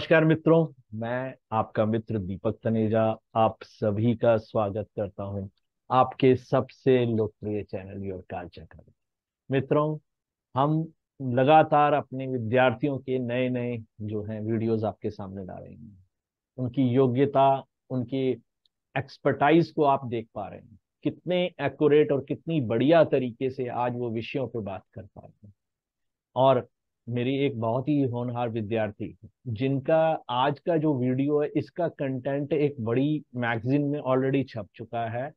नमस्कार मित्रों मैं आपका मित्र दीपक तनेजा आप सभी का स्वागत करता हूं आपके सबसे लोकप्रिय चैनल योर कालचक्र मित्रों हम लगातार अपने विद्यार्थियों के नए नए जो हैं वीडियोस आपके सामने ला रहे हैं उनकी योग्यता उनकी एक्सपर्टाइज को आप देख पा रहे हैं कितने एक्यूरेट और कितनी बढ़िया तरीके से आज वो विषयों पर बात कर पा रहे हैं और मेरी एक बहुत ही होनहार विद्यार्थी जिनका आज का जो वीडियो है इसका कंटेंट एक बड़ी मैगजीन में ऑलरेडी छप चुका है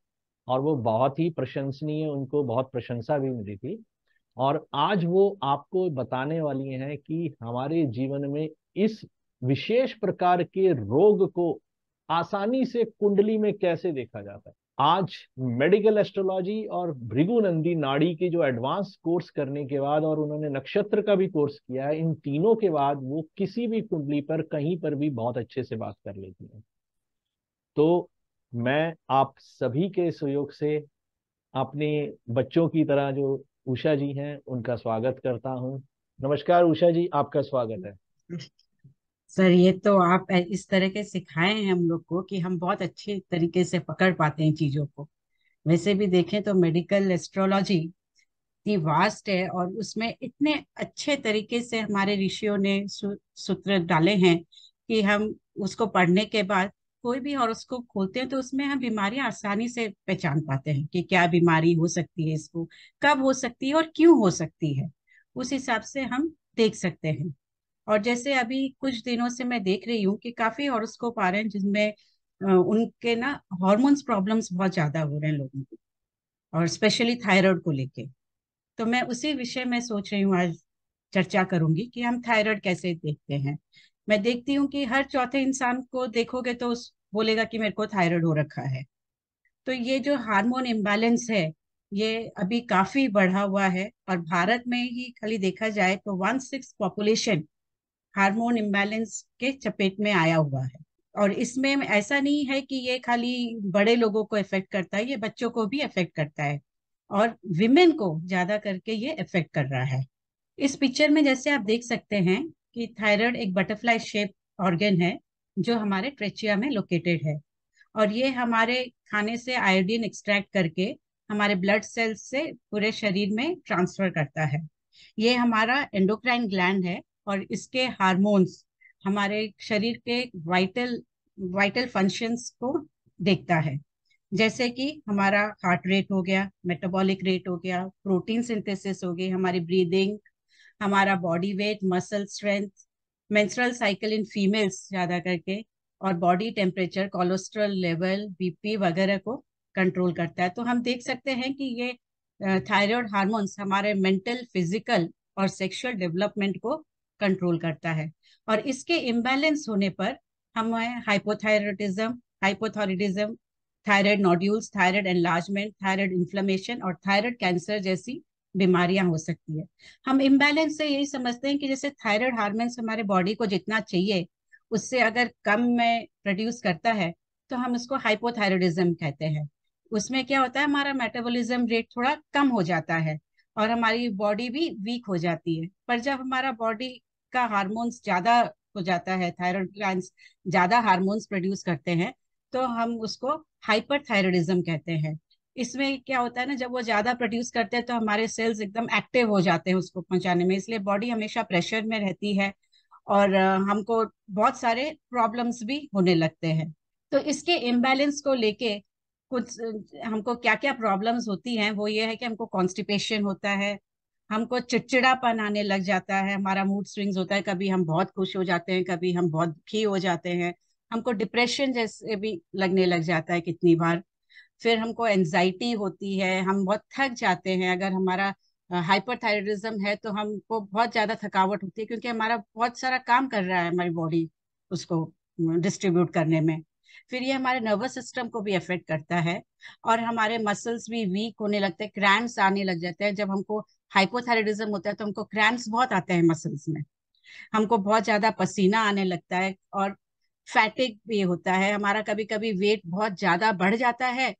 और वो बहुत ही प्रशंसनीय उनको बहुत प्रशंसा भी मिली थी और आज वो आपको बताने वाली हैं कि हमारे जीवन में इस विशेष प्रकार के रोग को आसानी से कुंडली में कैसे देखा जाता है आज मेडिकल एस्ट्रोलॉजी और भृगुनंदी नाड़ी के जो एडवांस कोर्स करने के बाद और उन्होंने नक्षत्र का भी कोर्स किया है इन तीनों के बाद वो किसी भी कुंडली पर कहीं पर भी बहुत अच्छे से बात कर लेती हैं तो मैं आप सभी के सहयोग से अपने बच्चों की तरह जो उषा जी हैं उनका स्वागत करता हूँ नमस्कार उषा जी आपका स्वागत है सर ये तो आप इस तरह के सिखाए हैं हम लोग को कि हम बहुत अच्छे तरीके से पकड़ पाते हैं चीजों को वैसे भी देखें तो मेडिकल एस्ट्रोलॉजी इतनी वास्ट है और उसमें इतने अच्छे तरीके से हमारे ऋषियों ने सूत्र डाले हैं कि हम उसको पढ़ने के बाद कोई भी और उसको खोलते हैं तो उसमें हम बीमारियां आसानी से पहचान पाते हैं कि क्या बीमारी हो सकती है इसको कब हो सकती है और क्यों हो सकती है उस हिसाब से हम देख सकते हैं और जैसे अभी कुछ दिनों से मैं देख रही हूँ कि काफी हॉरोस्कोप आ रहे हैं जिसमें उनके ना हॉर्मोन्स प्रॉब्लम्स बहुत ज्यादा हो रहे हैं लोगों को और स्पेशली थायराइड को लेके तो मैं उसी विषय में सोच रही हूँ आज चर्चा करूंगी कि हम थायराइड कैसे देखते हैं मैं देखती हूँ कि हर चौथे इंसान को देखोगे तो बोलेगा कि मेरे को थायराइड हो रखा है तो ये जो हार्मोन इम्बैलेंस है ये अभी काफी बढ़ा हुआ है और भारत में ही खाली देखा जाए तो one six population hormone imbalance के चपेट में आया हुआ है और इसमें ऐसा नहीं है कि ये खाली बड़े लोगों को इफेक्ट करता है ये बच्चों को भी इफेक्ट करता है और विमेन को ज्यादा करके ये इफेक्ट कर रहा है इस पिक्चर में जैसे आप देख सकते हैं कि थायराइड एक बटरफ्लाई शेप ऑर्गेन है जो हमारे ट्रेचिया में लोकेटेड है और ये हमारे खाने से आयोडीन एक्सट्रैक्ट करके हमारे ब्लड सेल्स से पूरे शरीर में ट्रांसफर करता है ये हमारा एंडोक्राइन ग्लैंड है और इसके हार्मोन्स हमारे शरीर के वाइटल वाइटल फंक्शंस को देखता है जैसे कि हमारा हार्ट रेट हो गया मेटाबॉलिक रेट हो गया प्रोटीन सिंथेसिस हो गई हमारी ब्रीदिंग हमारा body weight muscle strength menstrual cycle in females ज़्यादा करके और body temperature cholesterol level BP वगैरह को कंट्रोल करता है तो हम देख सकते हैं कि ये थायराइड हार्मोन्स हमारे मेंटल फिजिकल और सेक्सुअल डेवलपमेंट को कंट्रोल करता है और इसके इम्बेलेंस होने पर हमें hypothyroidism hypothyroidism thyroid nodules thyroid enlargement thyroid inflammation और थायराइड कैंसर जैसी बीमारियां हो सकती है हम इम्बेलेंस से यही समझते हैं कि जैसे थायराइड हारमोन्स हमारे बॉडी को जितना चाहिए उससे अगर कम में प्रोड्यूस करता है तो हम उसको हाइपोथायरोडिज्म कहते हैं उसमें क्या होता है हमारा मेटाबॉलिज्म रेट थोड़ा कम हो जाता है और हमारी बॉडी भी वीक हो जाती है पर जब हमारा बॉडी का हार्मोन्स ज्यादा हो जाता है थायराइड ग्लैंड ज्यादा हार्मोन्स प्रोड्यूस करते हैं तो हम उसको हाइपर थायरॉयडिज्म कहते हैं इसमें क्या होता है ना जब वो ज्यादा प्रोड्यूस करते हैं तो हमारे सेल्स एकदम एक्टिव हो जाते हैं उसको पहुंचाने में इसलिए बॉडी हमेशा प्रेशर में रहती है और हमको बहुत सारे प्रॉब्लम्स भी होने लगते हैं तो इसके इम्बैलेंस को लेके कुछ हमको क्या क्या प्रॉब्लम्स होती हैं वो ये है कि हमको कॉन्स्टिपेशन होता है हमको चिड़चिड़ापन आने लग जाता है हमारा मूड स्विंग्स होता है कभी हम बहुत खुश हो जाते हैं कभी हम बहुत दुखी हो जाते हैं हमको डिप्रेशन जैसे भी लगने लग जाता है कितनी बार फिर हमको एनजाइटी होती है हम बहुत थक जाते हैं अगर हमारा हाइपरथायरिज्म है तो हमको बहुत ज़्यादा थकावट होती है क्योंकि हमारा बहुत सारा काम कर रहा है हमारी बॉडी उसको डिस्ट्रीब्यूट करने में फिर ये हमारे नर्वस सिस्टम को भी अफेक्ट करता है और हमारे मसल्स भी वीक होने लगते हैं क्रैम्स आने लग जाते हैं जब हमको हाइपोथायरिज्म होता है तो हमको क्रैम्प्स बहुत आते हैं मसल्स में हमको बहुत ज्यादा पसीना आने लगता है और फैटिक भी होता है हमारा कभी कभी वेट बहुत ज्यादा बढ़ जाता है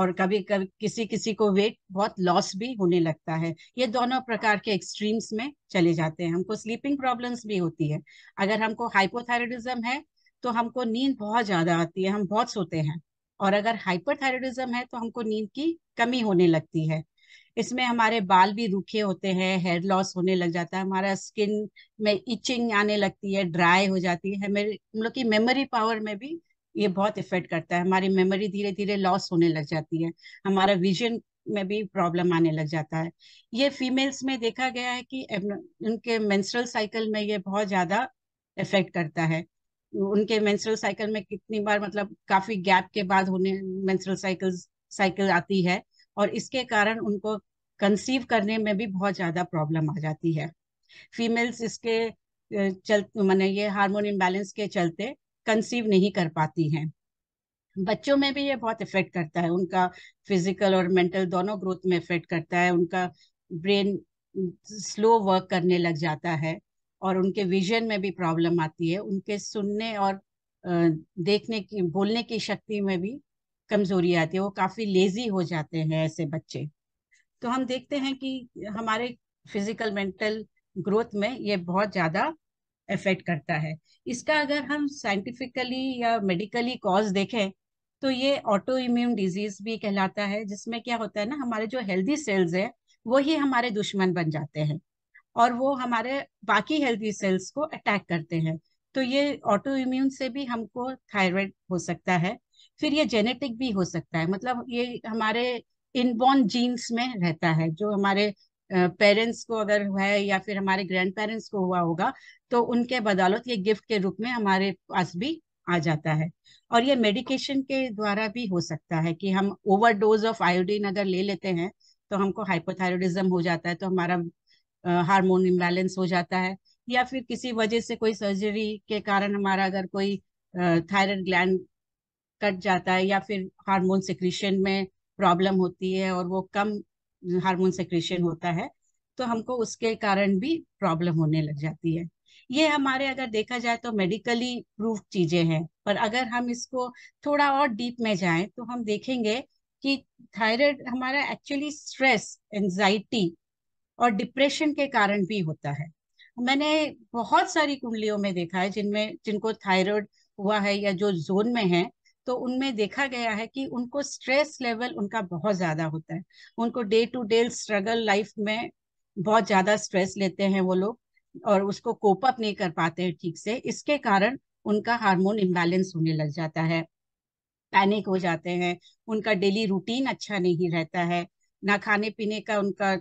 और कभी कभी किसी किसी को वेट बहुत लॉस भी होने लगता है ये दोनों प्रकार के एक्सट्रीम्स में चले जाते हैं हमको स्लीपिंग प्रॉब्लम्स भी होती है अगर हमको हाइपोथायरिज्म है तो हमको नींद बहुत ज्यादा आती है हम बहुत सोते हैं और अगर हाइपरथायरिडिज्म है तो हमको नींद की कमी होने लगती है इसमें हमारे बाल भी रूखे होते हैं हेयर लॉस होने लग जाता है हमारा स्किन में इचिंग आने लगती है ड्राई हो जाती है हमें की मेमोरी पावर में भी ये बहुत इफेक्ट करता है हमारी मेमोरी धीरे धीरे लॉस होने लग जाती है हमारा विजन में भी प्रॉब्लम आने लग जाता है ये फीमेल्स में देखा गया है कि उनके मेंस्ट्रुअल साइकिल में ये बहुत ज्यादा इफेक्ट करता है उनके मेंस्ट्रुअल साइकिल में कितनी बार मतलब काफी गैप के बाद होने मेंस्ट्रुअल साइकिल साइकिल आती है और इसके कारण उनको कंसीव करने में भी बहुत ज़्यादा प्रॉब्लम आ जाती है फीमेल्स इसके चल मैंने ये हार्मोन इम्बेलेंस के चलते कंसीव नहीं कर पाती हैं बच्चों में भी ये बहुत इफेक्ट करता है उनका फिजिकल और मेंटल दोनों ग्रोथ में इफेक्ट करता है उनका ब्रेन स्लो वर्क करने लग जाता है और उनके विजन में भी प्रॉब्लम आती है उनके सुनने और देखने की बोलने की शक्ति में भी कमजोरी आती है वो काफी लेजी हो जाते हैं ऐसे बच्चे तो हम देखते हैं कि हमारे फिजिकल मेंटल ग्रोथ में ये बहुत ज्यादा इफेक्ट करता है इसका अगर हम साइंटिफिकली या मेडिकली कॉज देखें तो ये ऑटो इम्यून डिजीज भी कहलाता है जिसमें क्या होता है ना हमारे जो हेल्दी सेल्स है वो ही हमारे दुश्मन बन जाते हैं और वो हमारे बाकी हेल्दी सेल्स को अटैक करते हैं तो ये ऑटो इम्यून से भी हमको थायराइड हो सकता है फिर ये जेनेटिक भी हो सकता है मतलब ये हमारे इनबॉर्न जीन्स में रहता है जो हमारे पेरेंट्स को अगर है या फिर हमारे ग्रैंड पेरेंट्स को हुआ होगा तो उनके बदौलत ये गिफ्ट के रूप में हमारे पास भी आ जाता है और ये मेडिकेशन के द्वारा भी हो सकता है कि हम ओवरडोज ऑफ आयोडीन अगर ले लेते हैं तो हमको हाइपोथायरोडिज्म हो जाता है तो हमारा हार्मोन इम्बैलेंस हो जाता है या फिर किसी वजह से कोई सर्जरी के कारण हमारा अगर कोई थायराइड ग्लैंड कट जाता है या फिर हार्मोन सेक्रीशन में प्रॉब्लम होती है और वो कम हार्मोन सिक्रीशन होता है तो हमको उसके कारण भी प्रॉब्लम होने लग जाती है ये हमारे अगर देखा जाए तो मेडिकली प्रूफ चीजें हैं पर अगर हम इसको थोड़ा और डीप में जाएं तो हम देखेंगे कि थायराइड हमारा एक्चुअली स्ट्रेस एंजाइटी और डिप्रेशन के कारण भी होता है मैंने बहुत सारी कुंडलियों में देखा है जिनमें जिनको थायराइड हुआ है या जो जोन में है तो उनमें देखा गया है कि उनको स्ट्रेस लेवल उनका बहुत ज्यादा होता है उनको day to day struggle life में बहुत ज्यादा स्ट्रेस लेते हैं वो लोग और उसको कोप अप नहीं कर पाते हैं ठीक से इसके कारण उनका हार्मोन इम्बैलेंस होने लग जाता है पैनिक हो जाते हैं उनका डेली रूटीन अच्छा नहीं रहता है ना खाने पीने का उनका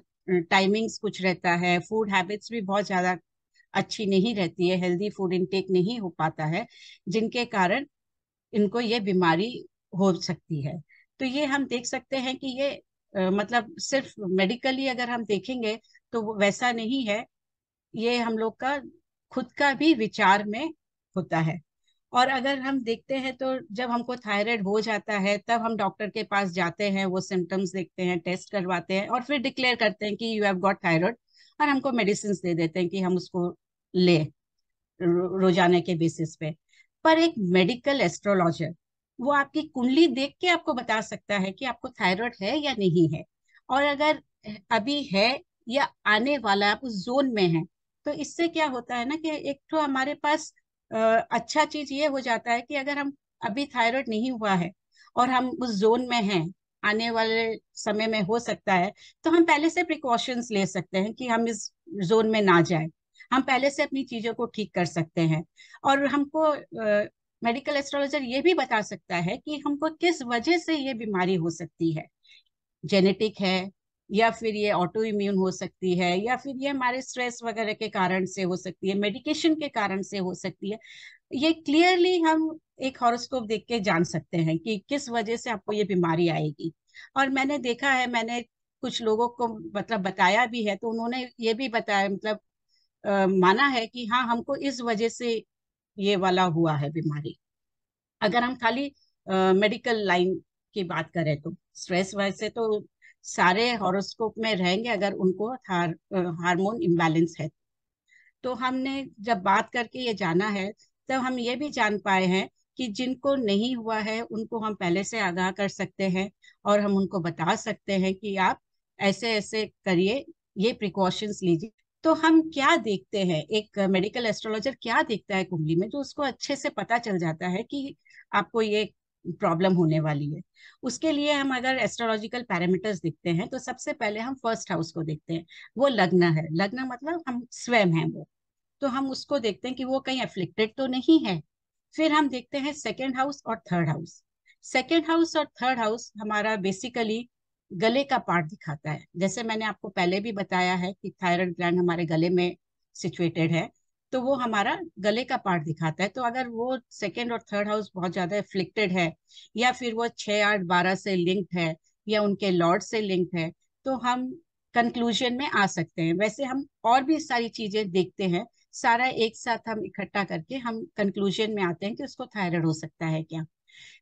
टाइमिंग्स कुछ रहता है फूड हैबिट्स भी बहुत ज्यादा अच्छी नहीं रहती है हेल्दी फूड इनटेक नहीं हो पाता है जिनके कारण इनको ये बीमारी हो सकती है तो ये हम देख सकते हैं कि ये आ, मतलब सिर्फ मेडिकली अगर हम देखेंगे तो वो वैसा नहीं है ये हम लोग का खुद का भी विचार में होता है और अगर हम देखते हैं तो जब हमको थायराइड हो जाता है तब हम डॉक्टर के पास जाते हैं वो सिम्टम्स देखते हैं टेस्ट करवाते हैं और फिर डिक्लेयर करते हैं कि यू हैव गॉट थायराइड और हमको मेडिसिन दे देते हैं कि हम उसको ले रोजाना के बेसिस पे पर एक मेडिकल एस्ट्रोलॉजर वो आपकी कुंडली देख के आपको बता सकता है कि आपको थायराइड है या नहीं है और अगर अभी है या आने वाला आप उस जोन में है तो इससे क्या होता है ना कि एक तो हमारे पास अच्छा चीज ये हो जाता है कि अगर हम अभी थायराइड नहीं हुआ है और हम उस जोन में हैं आने वाले समय में हो सकता है तो हम पहले से प्रिकॉशंस ले सकते हैं कि हम इस जोन में ना जाए हम पहले से अपनी चीजों को ठीक कर सकते हैं और हमको मेडिकल एस्ट्रोलॉजर ये भी बता सकता है कि हमको किस वजह से ये बीमारी हो सकती है जेनेटिक है या फिर ये ऑटो इम्यून हो सकती है या फिर ये हमारे स्ट्रेस वगैरह के कारण से हो सकती है मेडिकेशन के कारण से हो सकती है ये क्लियरली हम एक हॉरोस्कोप देख के जान सकते हैं कि किस वजह से आपको ये बीमारी आएगी और मैंने देखा है मैंने कुछ लोगों को मतलब बताया भी है तो उन्होंने ये भी बताया मतलब आ, माना है कि हाँ हमको इस वजह से ये वाला हुआ है बीमारी अगर हम खाली आ, मेडिकल लाइन की बात करें तो स्ट्रेस वैसे तो सारे हॉरोस्कोप में रहेंगे अगर उनको हार, हार्मोन इम्बेलेंस है तो हमने जब बात करके ये जाना है तब तो हम ये भी जान पाए हैं कि जिनको नहीं हुआ है उनको हम पहले से आगाह कर सकते हैं और हम उनको बता सकते हैं कि आप ऐसे ऐसे करिए ये प्रिकॉशंस लीजिए तो हम क्या देखते हैं एक मेडिकल एस्ट्रोलॉजर क्या देखता है कुंडली में जो उसको अच्छे से पता चल जाता है कि आपको ये प्रॉब्लम होने वाली है उसके लिए हम अगर एस्ट्रोलॉजिकल पैरामीटर्स देखते हैं तो सबसे पहले हम फर्स्ट हाउस को देखते हैं वो लग्न है लग्न मतलब हम स्वयं हैं वो तो हम उसको देखते हैं कि वो कहीं अफ्लिक्टेड तो नहीं है फिर हम देखते हैं सेकेंड हाउस और थर्ड हाउस सेकेंड हाउस और थर्ड हाउस हमारा बेसिकली गले का पार्ट दिखाता है जैसे मैंने आपको पहले भी बताया है कि थायराइड ग्लैंड हमारे गले में सिचुएटेड है तो वो हमारा गले का पार्ट दिखाता है तो अगर वो सेकेंड और थर्ड हाउस बहुत ज्यादा एफ्लिक्टेड है या फिर वो छः आठ बारह से लिंक्ड है या उनके लॉर्ड से लिंक्ड है तो हम कंक्लूजन में आ सकते हैं वैसे हम और भी सारी चीजें देखते हैं सारा एक साथ हम इकट्ठा करके हम कंक्लूजन में आते हैं कि उसको थायराइड हो सकता है क्या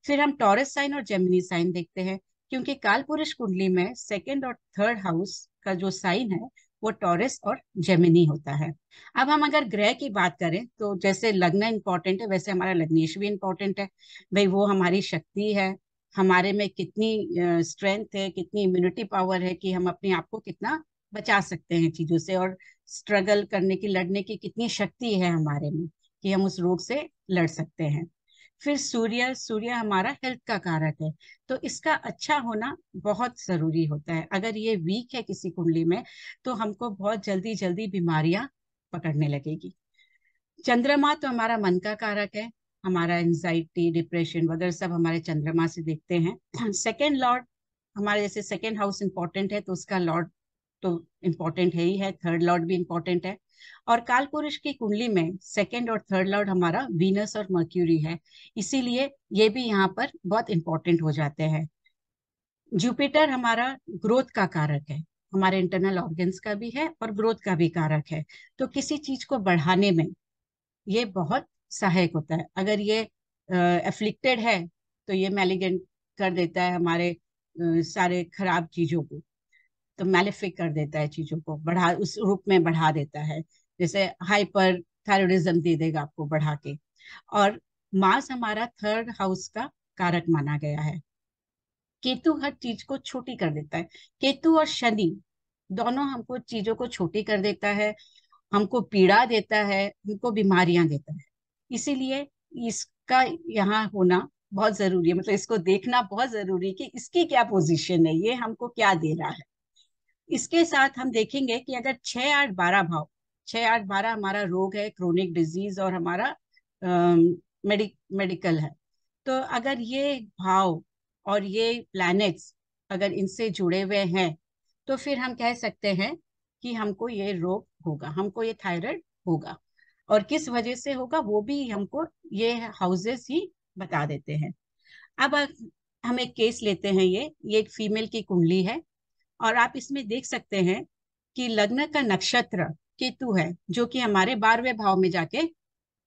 फिर हम टॉरस साइन और जेमिनी साइन देखते हैं क्योंकि काल पुरुष कुंडली में सेकेंड और थर्ड हाउस का जो साइन है वो टॉरस और जेमिनी होता है अब हम अगर ग्रह की बात करें तो जैसे लग्न इंपॉर्टेंट है वैसे हमारा लग्नेश भी इंपॉर्टेंट है भाई वो हमारी शक्ति है हमारे में कितनी स्ट्रेंथ है कितनी इम्यूनिटी पावर है कि हम अपने आप को कितना बचा सकते हैं चीजों से और स्ट्रगल करने की लड़ने की कितनी शक्ति है हमारे में कि हम उस रोग से लड़ सकते हैं फिर सूर्य सूर्य हमारा हेल्थ का कारक है तो इसका अच्छा होना बहुत जरूरी होता है अगर ये वीक है किसी कुंडली में तो हमको बहुत जल्दी जल्दी बीमारियां पकड़ने लगेगी चंद्रमा तो हमारा मन का कारक है हमारा एंजाइटी डिप्रेशन वगैरह सब हमारे चंद्रमा से देखते हैं सेकेंड लॉर्ड हमारे जैसे सेकेंड हाउस इंपॉर्टेंट है तो उसका लॉर्ड तो इम्पॉर्टेंट है ही है थर्ड लॉर्ड भी इम्पॉर्टेंट है और काल पुरुष की कुंडली में सेकेंड और थर्ड लॉर्ड हमारा वीनस और मर्क्यूरी है इसीलिए ये भी यहाँ पर बहुत इंपॉर्टेंट हो जाते हैं जुपिटर हमारा ग्रोथ का कारक है हमारे इंटरनल ऑर्गन्स का भी है और ग्रोथ का भी कारक है तो किसी चीज को बढ़ाने में ये बहुत सहायक होता है अगर ये एफ्लिक्टेड है तो ये मैलिगेंट कर देता है हमारे आ, सारे खराब चीजों को तो मैलिफिक कर देता है चीजों को बढ़ा उस रूप में बढ़ा देता है जैसे हाइपर थायरोडिज्म दे देगा आपको बढ़ा के और मार्स हमारा थर्ड हाउस का कारक माना गया है केतु हर चीज को छोटी कर देता है केतु और शनि दोनों हमको चीजों को छोटी कर देता है हमको पीड़ा देता है हमको बीमारियां देता है इसीलिए इसका यहाँ होना बहुत जरूरी है मतलब इसको देखना बहुत जरूरी है कि इसकी क्या पोजीशन है ये हमको क्या दे रहा है इसके साथ हम देखेंगे कि अगर छह आठ बारह भाव छह आठ बारह हमारा रोग है क्रोनिक डिजीज और हमारा मेडि, मेडिकल है तो अगर ये भाव और ये प्लैनेट्स अगर इनसे जुड़े हुए हैं तो फिर हम कह सकते हैं कि हमको ये रोग होगा हमको ये थायराइड होगा और किस वजह से होगा वो भी हमको ये हाउसेस ही बता देते हैं अब हम एक केस लेते हैं ये ये एक फीमेल की कुंडली है और आप इसमें देख सकते हैं कि लग्न का नक्षत्र केतु है जो कि हमारे बारहवें भाव में जाके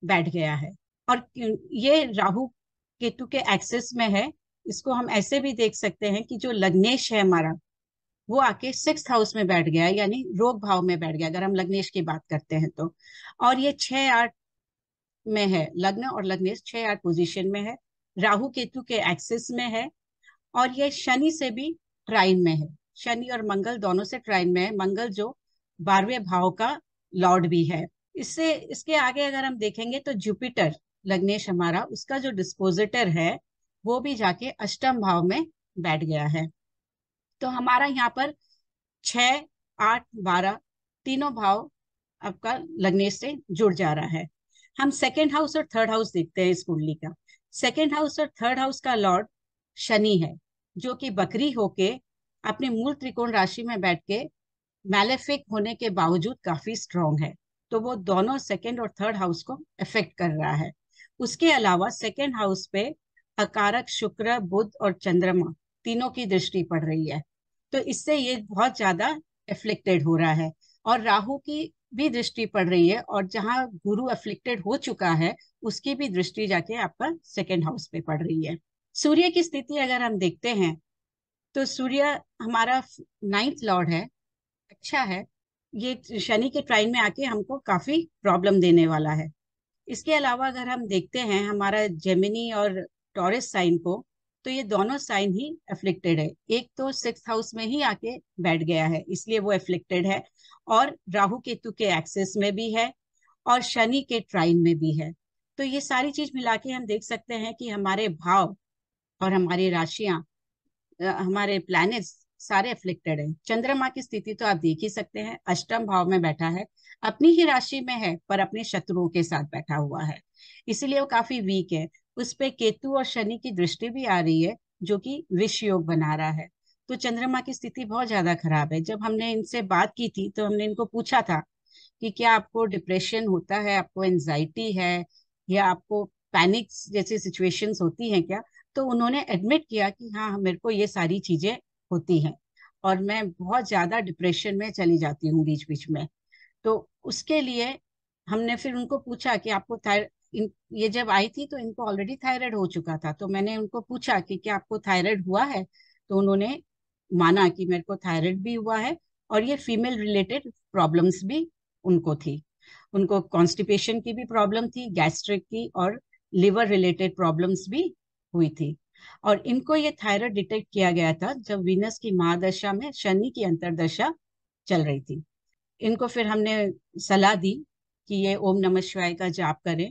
बैठ गया है और ये राहु केतु के एक्सेस में है इसको हम ऐसे भी देख सकते हैं कि जो लग्नेश है हमारा वो आके सिक्स हाउस में बैठ गया यानी रोग भाव में बैठ गया अगर हम लग्नेश की बात करते हैं तो और ये छह आठ में है लग्न और लग्नेश छह आठ पोजीशन में है राहु केतु के एक्सेस में है और ये शनि से भी ट्राइन में है शनि और मंगल दोनों से ट्राइन में है मंगल जो बारहवें भाव का लॉर्ड भी है इससे इसके आगे अगर हम देखेंगे तो जुपिटर लग्नेश हमारा उसका जो डिस्पोजिटर है वो भी जाके अष्टम भाव में बैठ गया है तो हमारा यहाँ पर छ आठ बारह तीनों भाव आपका लग्नेश से जुड़ जा रहा है हम सेकेंड हाउस और थर्ड हाउस देखते हैं इस कुंडली का सेकेंड हाउस और थर्ड हाउस का लॉर्ड शनि है जो कि बकरी होके अपने मूल त्रिकोण राशि में बैठ के मैलेफिक होने के बावजूद काफी स्ट्रॉन्ग है तो वो दोनों सेकेंड और थर्ड हाउस को इफेक्ट कर रहा है उसके अलावा सेकेंड हाउस पे अकारक शुक्र बुध और चंद्रमा तीनों की दृष्टि पड़ रही है तो इससे ये बहुत ज्यादा एफ्लिक्टेड हो रहा है और राहु की भी दृष्टि पड़ रही है और जहाँ गुरु अफ्लिक्टेड हो चुका है उसकी भी दृष्टि जाके आपका सेकेंड हाउस पे पड़ रही है सूर्य की स्थिति अगर हम देखते हैं तो सूर्य हमारा नाइन्थ लॉर्ड है अच्छा है ये शनि के ट्राइन में आके हमको काफी प्रॉब्लम देने वाला है इसके अलावा अगर हम देखते हैं हमारा जेमिनी और टॉरस साइन को तो ये दोनों साइन ही एफ्लिक्टेड है एक तो सिक्स हाउस में ही आके बैठ गया है इसलिए वो एफ्लिक्टेड है और राहु केतु के एक्सेस में भी है और शनि के ट्राइन में भी है तो ये सारी चीज मिला के हम देख सकते हैं कि हमारे भाव और हमारी राशियां हमारे प्लैनेट्स सारे अफ्लिक्टेड हैं चंद्रमा की स्थिति तो आप देख ही सकते हैं अष्टम भाव में बैठा है अपनी ही राशि में है पर अपने शत्रुओं के साथ बैठा हुआ है इसीलिए वो काफी वीक है उस पर केतु और शनि की दृष्टि भी आ रही है जो कि विष योग बना रहा है तो चंद्रमा की स्थिति बहुत ज्यादा खराब है जब हमने इनसे बात की थी तो हमने इनको पूछा था कि क्या आपको डिप्रेशन होता है आपको एंजाइटी है या आपको पैनिक जैसी सिचुएशंस होती हैं क्या तो उन्होंने एडमिट किया कि हाँ, हाँ मेरे को ये सारी चीजें होती हैं और मैं बहुत ज्यादा डिप्रेशन में चली जाती हूँ बीच बीच में तो उसके लिए हमने फिर उनको पूछा कि आपको इन, ये जब आई थी तो इनको ऑलरेडी थायराइड हो चुका था तो मैंने उनको पूछा कि क्या आपको थायराइड हुआ है तो उन्होंने माना कि मेरे को थायराइड भी हुआ है और ये फीमेल रिलेटेड प्रॉब्लम्स भी उनको थी उनको कॉन्स्टिपेशन की भी प्रॉब्लम थी गैस्ट्रिक की और लिवर रिलेटेड प्रॉब्लम्स भी हुई थी और इनको ये थायराइड डिटेक्ट किया गया था जब वीनस की महादशा में शनि की अंतरदशा चल रही थी इनको फिर हमने सलाह दी कि ये ओम नमः शिवाय का जाप करें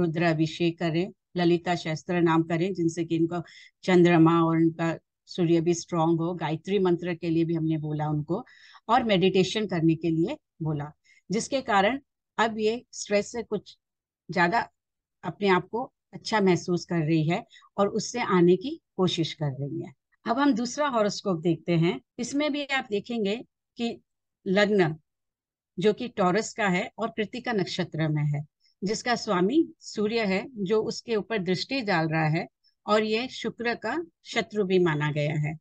रुद्राभिषेक करें ललिता शास्त्र नाम करें जिनसे कि इनको चंद्रमा और इनका सूर्य भी स्ट्रांग हो गायत्री मंत्र के लिए भी हमने बोला उनको और मेडिटेशन करने के लिए बोला जिसके कारण अब ये स्ट्रेस से कुछ ज्यादा अपने आप को अच्छा महसूस कर रही है और उससे आने की कोशिश कर रही है अब हम दूसरा हॉरोस्कोप देखते हैं इसमें भी आप देखेंगे कि लग्न जो कि टॉरस का है और कृतिका नक्षत्र में है जिसका स्वामी सूर्य है जो उसके ऊपर दृष्टि डाल रहा है और ये शुक्र का शत्रु भी माना गया है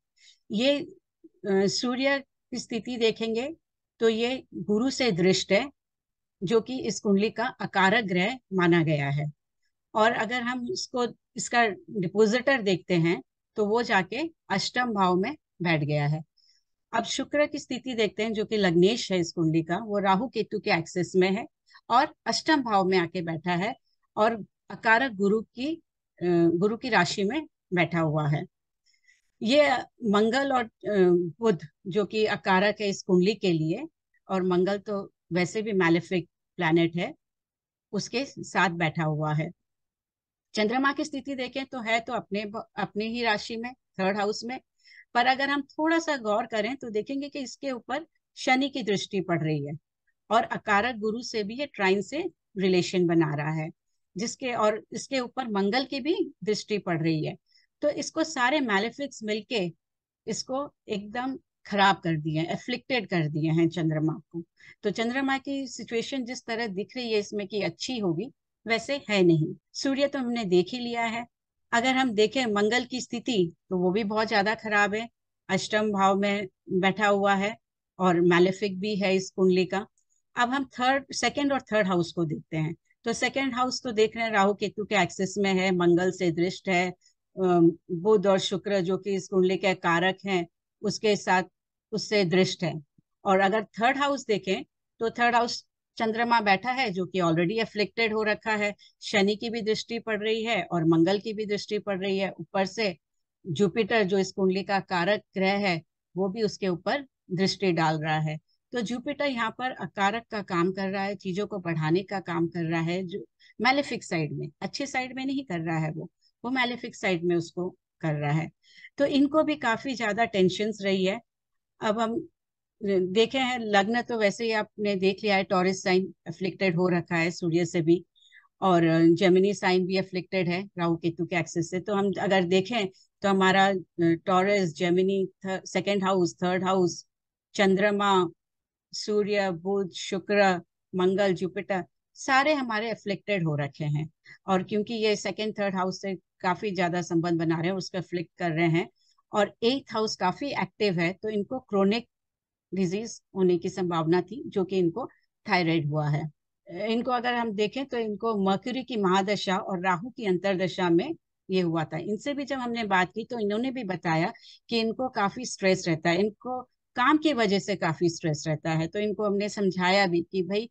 ये सूर्य की स्थिति देखेंगे तो ये गुरु से दृष्ट है जो कि इस कुंडली का अकारक ग्रह माना गया है और अगर हम इसको इसका डिपोजिटर देखते हैं तो वो जाके अष्टम भाव में बैठ गया है अब शुक्र की स्थिति देखते हैं जो कि लग्नेश है इस कुंडली का वो राहु केतु के एक्सेस में है और अष्टम भाव में आके बैठा है और अकारक गुरु की गुरु की राशि में बैठा हुआ है ये मंगल और बुध जो कि अकारक है इस कुंडली के लिए और मंगल तो वैसे भी मैलिफिक प्लैनेट है उसके साथ बैठा हुआ है चंद्रमा की स्थिति देखें तो है तो अपने अपने ही राशि में थर्ड हाउस में पर अगर हम थोड़ा सा गौर करें तो देखेंगे कि इसके ऊपर शनि की दृष्टि पड़ रही है और अकारक गुरु से भी ये ट्राइन से रिलेशन बना रहा है जिसके और इसके ऊपर मंगल की भी दृष्टि पड़ रही है तो इसको सारे मैलिफिक्स मिलके इसको एकदम खराब कर दिए हैं एफ्लिक्टेड कर दिए हैं चंद्रमा को तो चंद्रमा की सिचुएशन जिस तरह दिख रही है इसमें कि अच्छी होगी वैसे है नहीं सूर्य तो हमने देख ही लिया है अगर हम देखें मंगल की स्थिति तो वो भी बहुत ज्यादा खराब है अष्टम भाव में बैठा हुआ है और मैलेफिक भी है इस कुंडली का अब हम थर्ड सेकेंड और थर्ड हाउस को देखते हैं तो सेकेंड हाउस तो देख रहे हैं राहु केतु के एक्सेस में है मंगल से दृष्ट है बुध और शुक्र जो कि इस कुंडली के कारक हैं उसके साथ उससे दृष्ट है और अगर थर्ड हाउस देखें तो थर्ड हाउस चंद्रमा बैठा है जो कि ऑलरेडी एफ्लिक्टेड हो रखा है शनि की भी दृष्टि पड़ रही है और मंगल की भी दृष्टि पड़ रही है ऊपर से जुपिटर जो इस कुंडली का कारक ग्रह है वो भी उसके ऊपर दृष्टि डाल रहा है तो जुपिटर यहाँ पर अकारक का काम कर रहा है चीजों को बढ़ाने का काम कर रहा है जो मैलिफिक साइड में अच्छे साइड में नहीं कर रहा है वो वो मैलिफिक साइड में उसको कर रहा है तो इनको भी काफी ज्यादा टेंशन रही है अब हम देखे हैं लग्न तो वैसे ही आपने देख लिया है टॉरिस साइन अफ्लिक्टेड हो रखा है सूर्य से भी और जेमिनी साइन भी अफ्लिक्टेड है राहु केतु के एक्सेस से तो हम अगर देखें तो हमारा Taurus Gemini second house third house चंद्रमा सूर्य बुध शुक्र मंगल जुपिटर सारे हमारे अफ्लिक्टेड हो रखे हैं और क्योंकि ये सेकेंड थर्ड हाउस से काफी ज्यादा संबंध बना रहे हैं उसको अफ्लिक्ट कर रहे हैं और एथ हाउस काफी एक्टिव है तो इनको क्रोनिक डिजीज होने की संभावना थी जो कि इनको थायराइड हुआ है इनको अगर हम देखें तो इनको मर्क्यूरी की महादशा और राहु की अंतरदशा में ये हुआ था इनसे भी जब हमने बात की तो इन्होंने भी बताया कि इनको काफी स्ट्रेस रहता है इनको काम की वजह से काफी स्ट्रेस रहता है तो इनको हमने समझाया भी कि भाई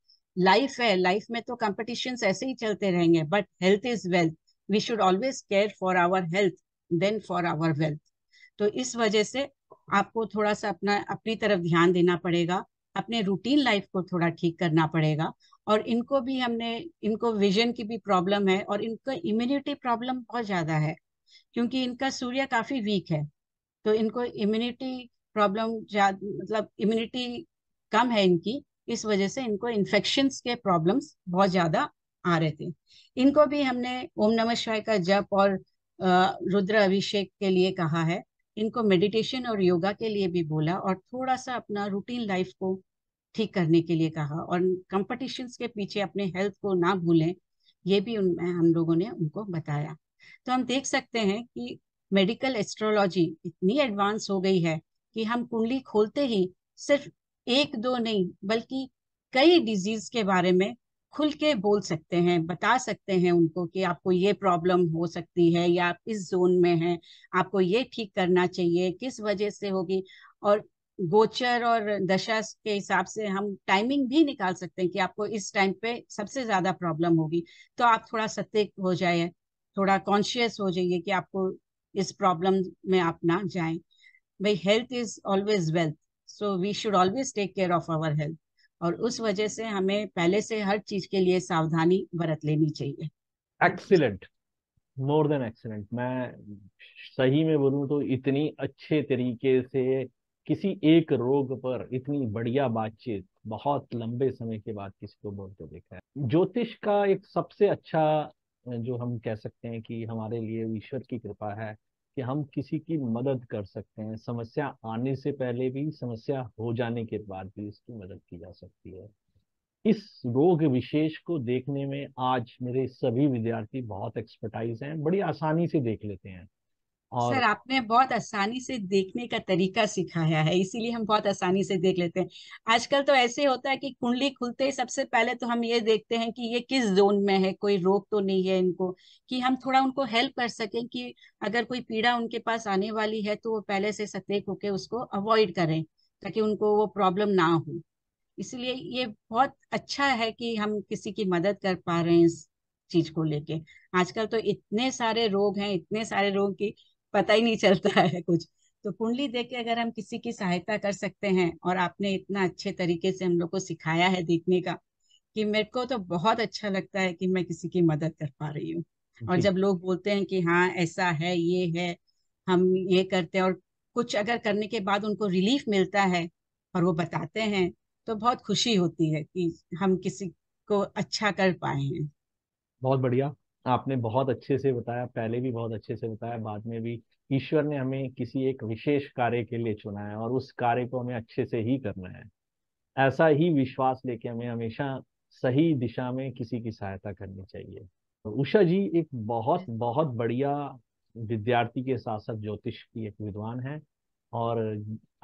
लाइफ है लाइफ में तो कॉम्पिटिशन ऐसे ही चलते रहेंगे but health is wealth we should always care for our health then for our wealth तो इस वजह से आपको थोड़ा सा अपना अपनी तरफ ध्यान देना पड़ेगा अपने रूटीन लाइफ को थोड़ा ठीक करना पड़ेगा और इनको भी हमने इनको विजन की भी प्रॉब्लम है और इनका इम्यूनिटी प्रॉब्लम बहुत ज्यादा है क्योंकि इनका सूर्य काफी वीक है तो इनको इम्यूनिटी प्रॉब्लम मतलब इम्यूनिटी कम है इनकी इस वजह से इनको इन्फेक्शन के प्रॉब्लम्स बहुत ज्यादा आ रहे थे इनको भी हमने ओम नमः शिवाय का जप और रुद्र अभिषेक के लिए कहा है इनको मेडिटेशन और योगा के लिए भी बोला और थोड़ा सा अपना रूटीन लाइफ को ठीक करने के लिए कहा और कंपटीशन के पीछे अपने हेल्थ को ना भूलें ये भी उन हम लोगों ने उनको बताया तो हम देख सकते हैं कि मेडिकल एस्ट्रोलॉजी इतनी एडवांस हो गई है कि हम कुंडली खोलते ही सिर्फ एक दो नहीं बल्कि कई डिजीज के बारे में खुल के बोल सकते हैं बता सकते हैं उनको कि आपको ये प्रॉब्लम हो सकती है या आप इस जोन में हैं आपको ये ठीक करना चाहिए किस वजह से होगी और गोचर और दशा के हिसाब से हम टाइमिंग भी निकाल सकते हैं कि आपको इस टाइम पे सबसे ज्यादा प्रॉब्लम होगी तो आप थोड़ा सत्य हो जाए थोड़ा कॉन्शियस हो जाइए कि आपको इस प्रॉब्लम में आप ना जाए भाई health is always wealth so we should always take care of our health और उस वजह से हमें पहले से हर चीज के लिए सावधानी बरत लेनी चाहिए एक्सीलेंट मोर देन एक्सीलेंट मैं सही में बोलूं तो इतनी अच्छे तरीके से किसी एक रोग पर इतनी बढ़िया बातचीत बहुत लंबे समय के बाद किसी को बोलते देखा है ज्योतिष का एक सबसे अच्छा जो हम कह सकते हैं कि हमारे लिए ईश्वर की कृपा है कि हम किसी की मदद कर सकते हैं समस्या आने से पहले भी समस्या हो जाने के बाद भी इसकी मदद की जा सकती है इस रोग विशेष को देखने में आज मेरे सभी विद्यार्थी बहुत एक्सपर्टाइज हैं बड़ी आसानी से देख लेते हैं और सर आपने बहुत आसानी से देखने का तरीका सिखाया है इसीलिए हम बहुत आसानी से देख लेते हैं आजकल तो ऐसे होता है कि कुंडली खुलते ही सबसे पहले तो हम ये देखते हैं कि ये किस जोन में है कोई रोग तो नहीं है इनको कि हम थोड़ा उनको हेल्प कर सकें कि अगर कोई पीड़ा उनके पास आने वाली है तो वो पहले से सतर्क होकर उसको अवॉइड करें ताकि उनको वो प्रॉब्लम ना हो इसलिए ये बहुत अच्छा है कि हम किसी की मदद कर पा रहे हैं इस चीज को लेके आजकल तो इतने सारे रोग हैं इतने सारे रोग की पता ही नहीं चलता है कुछ तो कुंडली देख के अगर हम किसी की सहायता कर सकते हैं और आपने इतना अच्छे तरीके से हम लोग को सिखाया है देखने का कि मेरे को तो बहुत अच्छा लगता है कि मैं किसी की मदद कर पा रही हूँ और जब लोग बोलते हैं कि हाँ ऐसा है ये है हम ये करते हैं और कुछ अगर करने के बाद उनको रिलीफ मिलता है और वो बताते हैं तो बहुत खुशी होती है कि हम किसी को अच्छा कर पाए हैं बहुत बढ़िया आपने बहुत अच्छे से बताया पहले भी बहुत अच्छे से बताया बाद में भी ईश्वर ने हमें किसी एक विशेष कार्य के लिए चुना है और उस कार्य को हमें अच्छे से ही करना है ऐसा ही विश्वास लेके हमें हमेशा सही दिशा में किसी की सहायता करनी चाहिए उषा जी एक बहुत बहुत बढ़िया विद्यार्थी के साथ साथ ज्योतिष की एक विद्वान है और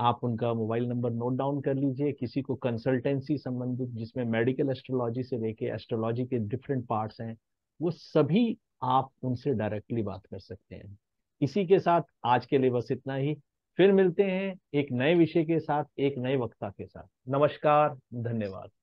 आप उनका मोबाइल नंबर नोट डाउन कर लीजिए किसी को कंसल्टेंसी संबंधित जिसमें मेडिकल एस्ट्रोलॉजी से लेके एस्ट्रोलॉजी के डिफरेंट पार्ट्स हैं वो सभी आप उनसे डायरेक्टली बात कर सकते हैं इसी के साथ आज के लिए बस इतना ही फिर मिलते हैं एक नए विषय के साथ एक नए वक्ता के साथ नमस्कार धन्यवाद